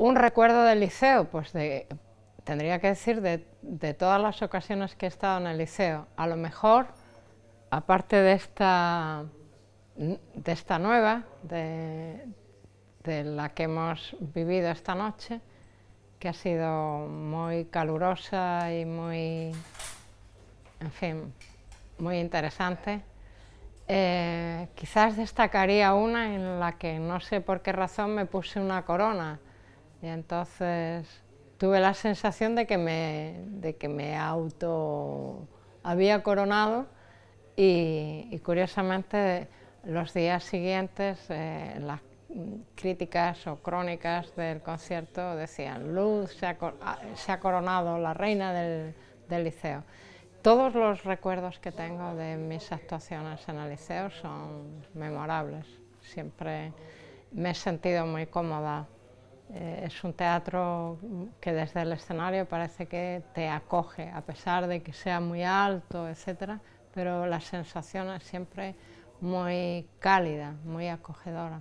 Un recuerdo del liceo, pues tendría que decir de, todas las ocasiones que he estado en el liceo. A lo mejor, aparte de esta, nueva, de, la que hemos vivido esta noche, que ha sido muy calurosa y muy, en fin, muy interesante. Eh, quizás destacaría una en la que no sé por qué razón me puse una corona y entonces tuve la sensación de que me, de que me auto había coronado y, curiosamente los días siguientes eh, las críticas o crónicas del concierto decían Luz ah, se ha, coronado la reina del, del, liceo. Todos los recuerdos que tengo de mis actuaciones en el liceo son memorables. Siempre me he sentido muy cómoda eh, es un teatro que desde el escenario parece que te acoge, a pesar de que sea muy alto, etc., pero la sensación es siempre muy cálida, muy acogedora.